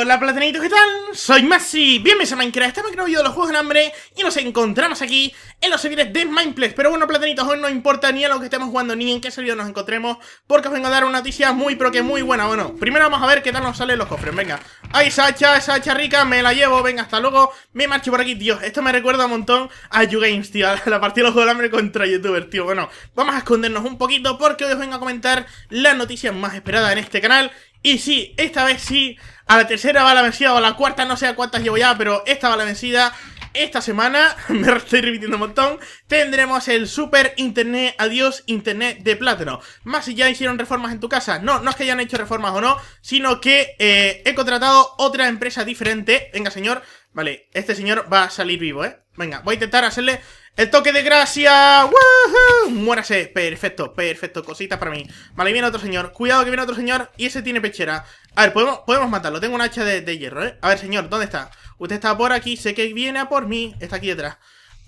Hola platanitos, ¿qué tal? Soy Masi, bienvenidos a Minecraft, estamos en un video de los juegos del hambre y nos encontramos aquí en los servidores de Mineplex, Pero bueno platanitos, hoy no importa ni a lo que estemos jugando ni en qué servidor nos encontremos Porque os vengo a dar una noticia muy pero que muy buena, bueno, primero vamos a ver qué tal nos salen los cofres, venga Ay Sacha! sacha rica, me la llevo, venga, hasta luego, me marcho por aquí, Dios, esto me recuerda un montón a YouGames, tío, la partida de los juegos del hambre contra YouTuber tío Bueno, vamos a escondernos un poquito porque hoy os vengo a comentar la noticia más esperada en este canal Y sí, esta vez sí... A la tercera va la vencida o a la cuarta, no sé a cuántas llevo ya, pero esta va la vencida. Esta semana, me estoy repitiendo un montón, tendremos el Super Internet Adiós Internet de Plátano. Más si ya hicieron reformas en tu casa. No, no es que hayan hecho reformas o no, sino que eh, he contratado otra empresa diferente. Venga, señor. Vale, este señor va a salir vivo, ¿eh? Venga, voy a intentar hacerle el toque de gracia. ¡Woohoo! Muérase. Perfecto, perfecto. Cositas para mí. Vale, viene otro señor. Cuidado que viene otro señor. Y ese tiene pechera. A ver, podemos, podemos matarlo. Tengo un hacha de, de, hierro, ¿eh? A ver, señor, ¿dónde está? Usted está por aquí. Sé que viene a por mí. Está aquí detrás.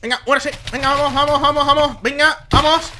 Venga, muérase. Venga, vamos, vamos, vamos, vamos. Venga, vamos.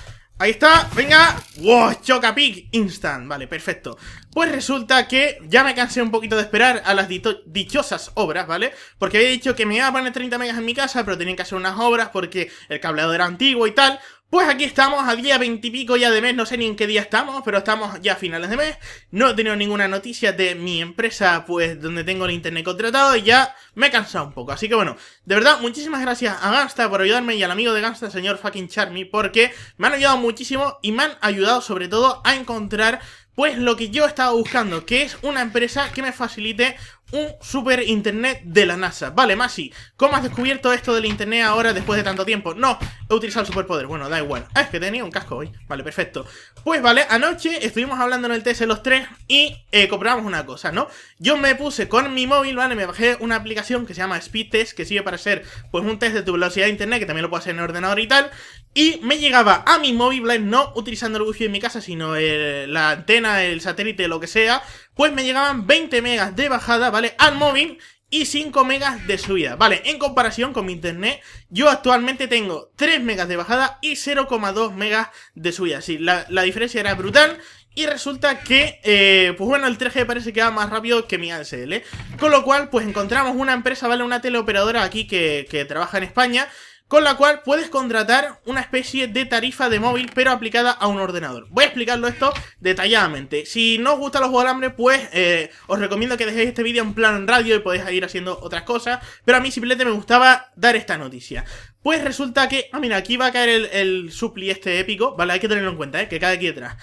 Ahí está, venga ¡Wow! Chocapic Instant, vale, perfecto Pues resulta que ya me cansé un poquito de esperar a las dichosas obras, ¿vale? Porque había dicho que me iba a poner 30 megas en mi casa Pero tenían que hacer unas obras porque el cableado era antiguo y tal pues aquí estamos, a día veintipico ya de mes, no sé ni en qué día estamos, pero estamos ya a finales de mes. No he tenido ninguna noticia de mi empresa, pues donde tengo el internet contratado y ya me he cansado un poco. Así que bueno, de verdad, muchísimas gracias a Gasta por ayudarme y al amigo de Gansta, señor fucking Charmy, porque me han ayudado muchísimo y me han ayudado sobre todo a encontrar pues lo que yo estaba buscando, que es una empresa que me facilite un super internet de la NASA. Vale, Masi, ¿cómo has descubierto esto del internet ahora después de tanto tiempo? No, he utilizado el superpoder. Bueno, da igual. Ah, es que tenía un casco hoy. Vale, perfecto. Pues vale, anoche estuvimos hablando en el TS los tres y eh, compramos una cosa, ¿no? Yo me puse con mi móvil, ¿vale? Me bajé una aplicación que se llama Speed Test, que sirve para hacer, pues, un test de tu velocidad de internet, que también lo puedo hacer en ordenador y tal. Y me llegaba a mi móvil, no utilizando el wifi en mi casa, sino la antena, el satélite, lo que sea, pues me llegaban 20 megas de bajada, ¿vale? Al móvil y 5 megas de subida, ¿vale? En comparación con mi internet, yo actualmente tengo 3 megas de bajada y 0,2 megas de subida. Sí, la, la diferencia era brutal. Y resulta que, eh, pues bueno, el 3G parece que va más rápido que mi ASL. Con lo cual, pues encontramos una empresa, ¿vale? Una teleoperadora aquí que, que trabaja en España con la cual puedes contratar una especie de tarifa de móvil, pero aplicada a un ordenador. Voy a explicarlo esto detalladamente. Si no os gustan los juegos alambre, pues eh, os recomiendo que dejéis este vídeo en plan radio y podéis ir haciendo otras cosas, pero a mí simplemente me gustaba dar esta noticia. Pues resulta que, ah mira, aquí va a caer el, el supli este épico, vale, hay que tenerlo en cuenta, eh, que cae aquí detrás.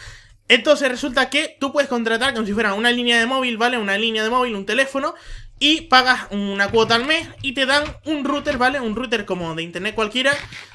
Entonces resulta que tú puedes contratar como si fuera una línea de móvil, ¿vale? Una línea de móvil, un teléfono, y pagas una cuota al mes y te dan un router, ¿vale? Un router como de internet cualquiera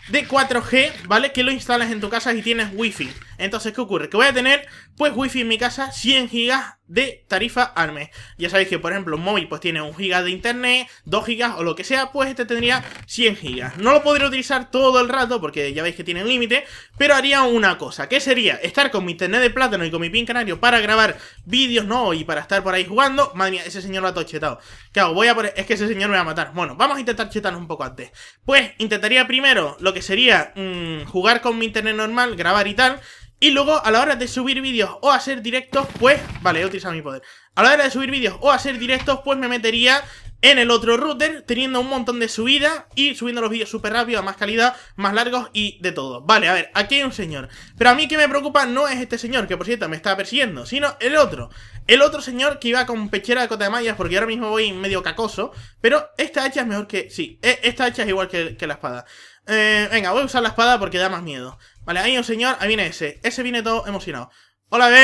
de 4G, ¿vale? Que lo instalas en tu casa y tienes wifi. Entonces, ¿qué ocurre? Que voy a tener pues wifi en mi casa 100 gigas de tarifa Arme. Ya sabéis que por ejemplo un móvil pues tiene un gigas de internet, 2 gigas o lo que sea, pues este tendría 100 gigas. No lo podría utilizar todo el rato porque ya veis que tiene límite, pero haría una cosa, que sería estar con mi internet de plátano y con mi pin canario para grabar vídeos, ¿no? Y para estar por ahí jugando. Madre mía, ese señor lo ha todo chetado. ¿Qué hago? Voy a poner... Es que ese señor me va a matar. Bueno, vamos a intentar chetarnos un poco antes. Pues intentaría primero lo que sería mm, jugar con mi internet normal, grabar y tal. Y luego, a la hora de subir vídeos o hacer directos, pues... Vale, he utilizado mi poder. A la hora de subir vídeos o hacer directos, pues me metería en el otro router, teniendo un montón de subida y subiendo los vídeos súper rápido, a más calidad, más largos y de todo. Vale, a ver, aquí hay un señor. Pero a mí que me preocupa no es este señor, que por cierto me está persiguiendo, sino el otro. El otro señor que iba con pechera de cota de mallas, porque ahora mismo voy medio cacoso, pero esta hacha es mejor que... Sí, e, esta hacha es igual que, que la espada. Eh, venga, voy a usar la espada porque da más miedo. Vale, ahí un señor, ahí viene ese. Ese viene todo emocionado. Hola, B.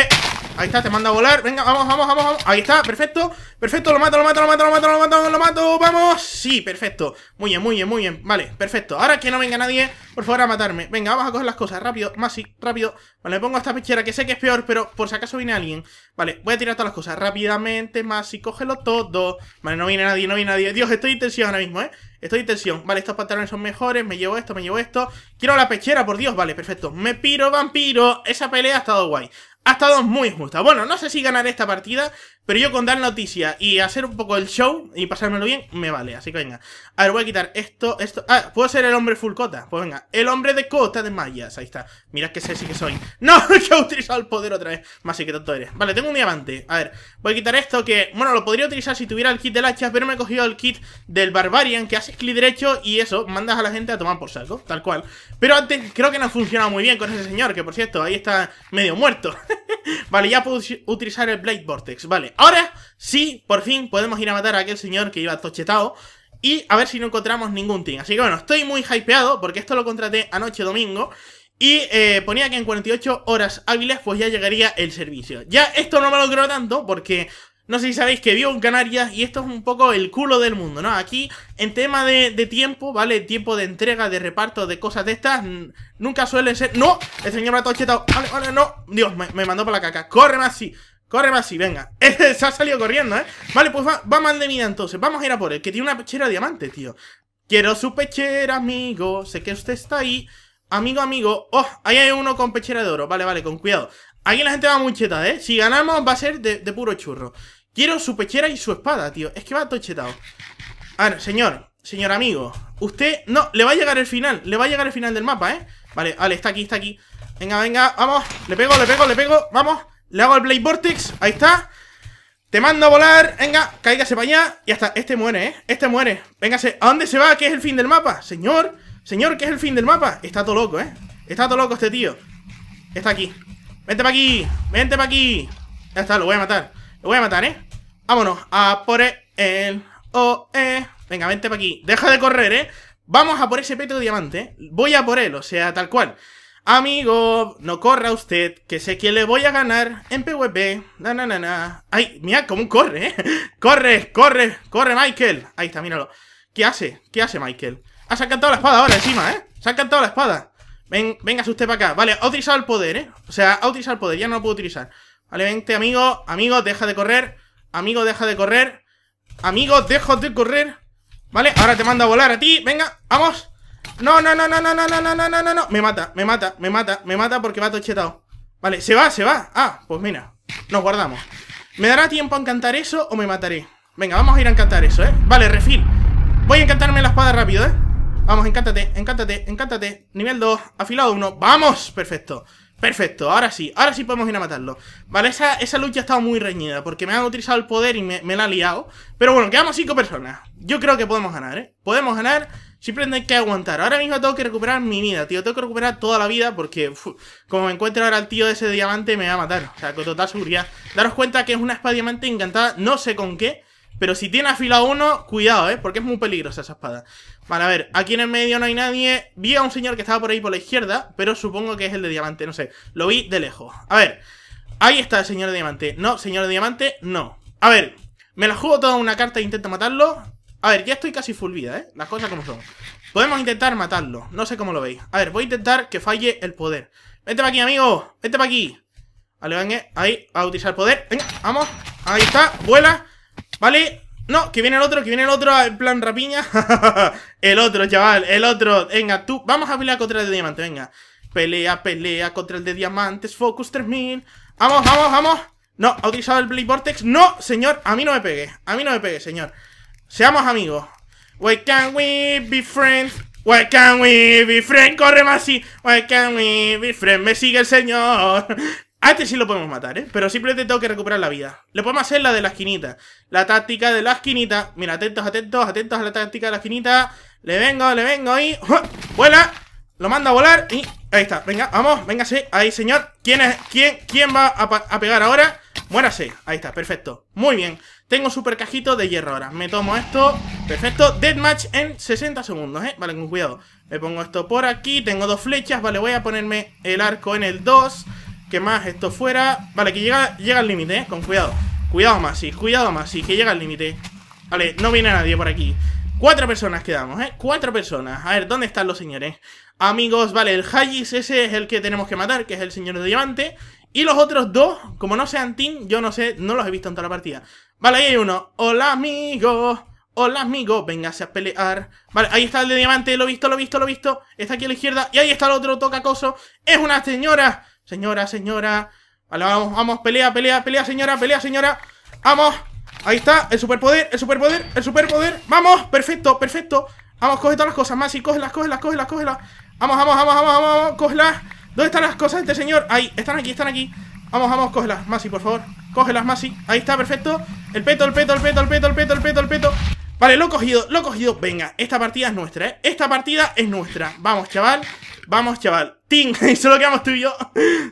Ahí está, te manda a volar. Venga, vamos, vamos, vamos, vamos. Ahí está, perfecto. Perfecto, lo mato, lo mato, lo mato, lo mato, lo mato, lo mato. Vamos. Sí, perfecto. Muy bien, muy bien, muy bien. Vale, perfecto. Ahora que no venga nadie, por favor, a matarme. Venga, vamos a coger las cosas. Rápido, más rápido. Vale, me pongo esta pechera que sé que es peor, pero por si acaso viene alguien. Vale, voy a tirar todas las cosas. Rápidamente, más y cógelo todo. Vale, no viene nadie, no viene nadie. Dios, estoy intensivo ahora mismo, ¿eh? Estoy en tensión. Vale, estos pantalones son mejores. Me llevo esto, me llevo esto. Quiero la pechera, por Dios. Vale, perfecto. Me piro, vampiro. Esa pelea ha estado guay. Ha estado muy justa Bueno, no sé si ganaré esta partida, pero yo con dar noticia y hacer un poco el show y pasármelo bien, me vale. Así que venga. A ver, voy a quitar esto, esto... Ah, ¿puedo ser el hombre full cota? Pues venga, el hombre de cota de mayas. Ahí está. Mirad que sé sí que soy. ¡No! Yo he utilizado el poder otra vez. Más así que tonto eres. Vale, tengo un diamante. A ver, voy a quitar esto que... Bueno, lo podría utilizar si tuviera el kit del hacha, pero me he cogido el kit del barbarian, que haces clic derecho y eso, mandas a la gente a tomar por saco, tal cual. Pero antes creo que no ha funcionado muy bien con ese señor, que por cierto, ahí está medio muerto. vale, ya puedo utilizar el Blade Vortex. Vale, ahora sí, por fin podemos ir a matar a aquel señor que iba tochetado. Y a ver si no encontramos ningún team. Así que bueno, estoy muy hypeado porque esto lo contraté anoche domingo. Y eh, ponía que en 48 horas hábiles pues ya llegaría el servicio. Ya esto no me lo creo tanto porque no sé si sabéis que vivo en Canarias y esto es un poco el culo del mundo, ¿no? Aquí, en tema de, tiempo, ¿vale? Tiempo de entrega, de reparto, de cosas de estas, nunca suelen ser... ¡No! El señor me ha chetado. ¡Vale, vale, no! Dios, me, me mandó para la caca. ¡Corre, más así! ¡Corre, así! Venga. Se ha salido corriendo, ¿eh? Vale, pues va, va mal de vida entonces. Vamos a ir a por él, que tiene una pechera de diamante, tío. Quiero su pechera, amigo. Sé que usted está ahí. Amigo, amigo. ¡Oh! Ahí hay uno con pechera de oro. Vale, vale, con cuidado. Aquí la gente va muy cheta, ¿eh? Si ganamos va a ser de, de puro churro. Quiero su pechera y su espada, tío. Es que va todo chetado A ver, señor, señor amigo. Usted... No, le va a llegar el final. Le va a llegar el final del mapa, ¿eh? Vale, vale, está aquí, está aquí. Venga, venga, vamos. Le pego, le pego, le pego. Vamos. Le hago el Blade Vortex. Ahí está. Te mando a volar. Venga, cáigase para allá. Y hasta este muere, ¿eh? Este muere. Véngase. ¿A dónde se va? ¿Qué es el fin del mapa? Señor, señor, ¿qué es el fin del mapa? Está todo loco, ¿eh? Está todo loco este tío. Está aquí. Vente para aquí. Vente para aquí. Ya está, lo voy a matar. Lo voy a matar, ¿eh? Vámonos a por el OE. Venga, vente para aquí. Deja de correr, ¿eh? Vamos a por ese peto de diamante. Voy a por él, o sea, tal cual. Amigo, no corra usted, que sé quién le voy a ganar en PvP. Na, na, na, na. Ay, mira cómo corre, ¿eh? Corre, corre, corre, Michael. Ahí está, míralo. ¿Qué hace? ¿Qué hace Michael? Ah, se ha encantado la espada ahora encima, ¿eh? Se ha encantado la espada. Ven, venga, usted para acá. Vale, ha utilizado el poder, ¿eh? O sea, ha utilizado el poder, ya no lo puedo utilizar. Vale, vente, amigo. Amigo, deja de correr. Amigo, deja de correr. Amigo, deja de correr. Vale, ahora te mando a volar a ti. Venga, vamos. No, no, no, no, no, no, no, no, no, no, no. Me mata, me mata, me mata, me mata porque va tochetado. Vale, se va, se va. Ah, pues mira, nos guardamos. ¿Me dará tiempo a encantar eso o me mataré? Venga, vamos a ir a encantar eso, ¿eh? Vale, refil. Voy a encantarme la espada rápido, ¿eh? Vamos, encántate, encántate, encántate. Nivel 2, afilado 1. ¡Vamos! Perfecto. Perfecto, ahora sí, ahora sí podemos ir a matarlo Vale, esa, esa lucha ha estado muy reñida Porque me han utilizado el poder y me, me la ha liado Pero bueno, quedamos cinco personas Yo creo que podemos ganar, ¿eh? Podemos ganar Simplemente hay que aguantar Ahora mismo tengo que recuperar mi vida, tío Tengo que recuperar toda la vida porque Como me encuentre ahora el tío de ese diamante me va a matar O sea, con total seguridad Daros cuenta que es una espada diamante encantada No sé con qué pero si tiene afilado uno, cuidado, ¿eh? Porque es muy peligrosa esa espada Vale, a ver, aquí en el medio no hay nadie. Vi a un señor que estaba por ahí por la izquierda, pero supongo que es el de diamante, no sé. Lo vi de lejos. A ver, ahí está el señor de diamante. No, señor de diamante, no. A ver, me la juego toda una carta e intento matarlo. A ver, ya estoy casi full vida, ¿eh? Las cosas como son. Podemos intentar matarlo. No sé cómo lo veis. A ver, voy a intentar que falle el poder. Vente para aquí, amigo. Vente para aquí. Vale, venga. Ahí, a utilizar poder. Venga, vamos. Ahí está. Vuela. Vale. No, que viene el otro, que viene el otro, en plan rapiña. el otro, chaval, el otro. Venga, tú, vamos a pelear contra el de diamantes, venga. Pelea, pelea contra el de diamantes, Focus 3000. Vamos, vamos, vamos. No, ha utilizado el Blade Vortex. No, señor, a mí no me pegue. A mí no me pegue, señor. Seamos amigos. Why can we be friends? Why can we be friends? Corre más así. Why can we be friends? Me sigue el señor. A este sí lo podemos matar, ¿eh? Pero simplemente tengo que recuperar la vida. Le podemos hacer la de la esquinita. La táctica de la esquinita. Mira, atentos, atentos, atentos a la táctica de la esquinita. Le vengo, le vengo y... ¡uh! ¡Vuela! Lo manda a volar y... Ahí está, venga, vamos, véngase. Ahí, señor. ¿Quién es? ¿Quién, quién va a, pegar ahora? Muérase. Ahí está, perfecto. Muy bien. Tengo super cajito de hierro ahora. Me tomo esto. Perfecto. match en 60 segundos, ¿eh? Vale, con cuidado. Me pongo esto por aquí. Tengo dos flechas. Vale, voy a ponerme el arco en el 2 que más esto fuera Vale, que llega, llega al límite, ¿eh? Con cuidado Cuidado, Masi, cuidado, Masi Que llega al límite Vale, no viene nadie por aquí Cuatro personas quedamos, ¿eh? Cuatro personas A ver, ¿dónde están los señores? Amigos, vale, el Hayis ese es el que tenemos que matar Que es el señor de diamante Y los otros dos, como no sean team Yo no sé, no los he visto en toda la partida Vale, ahí hay uno Hola, amigos Hola amigo, véngase a pelear. Vale, ahí está el de diamante, lo visto, lo he visto, lo he visto. Está aquí a la izquierda y ahí está el otro toca coso. ¡Es una señora! Señora, señora. Vale, vamos, vamos, pelea, pelea, pelea, señora, pelea, señora. Vamos. Ahí está, el superpoder, el superpoder, el superpoder. Vamos, perfecto, perfecto. Vamos, coge todas las cosas, Masi cógelas, cógelas, cógelas, cógelas. Vamos, vamos, vamos, vamos, vamos, vamos, cógelas. ¿Dónde están las cosas este señor? Ahí, están aquí, están aquí. Vamos, vamos, cógelas, Masi, por favor. Cógelas, Masi. Ahí está, perfecto. El peto, el peto, el peto, el peto, el peto, el peto, el peto. Vale, lo he cogido, lo he cogido Venga, esta partida es nuestra, ¿eh? Esta partida es nuestra Vamos, chaval Vamos, chaval ¡Ting! Solo quedamos tú y yo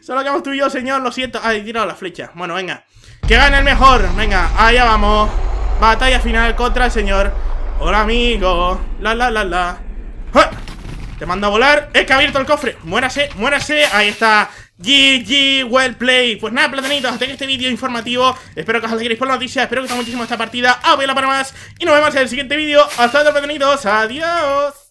Solo quedamos tú y yo, señor Lo siento Ay, he tirado la flecha Bueno, venga Que gane el mejor Venga, allá vamos Batalla final contra el señor Hola, amigo La, la, la, la ¡Ah! Te mando a volar Es que ha abierto el cofre Muérase, muérase Ahí está GG, well play Pues nada, platanitos, hasta aquí este vídeo informativo Espero que os alegréis por la noticia, espero que os muchísimo esta partida A verla para más, y nos vemos en el siguiente vídeo Hasta luego, platanitos, adiós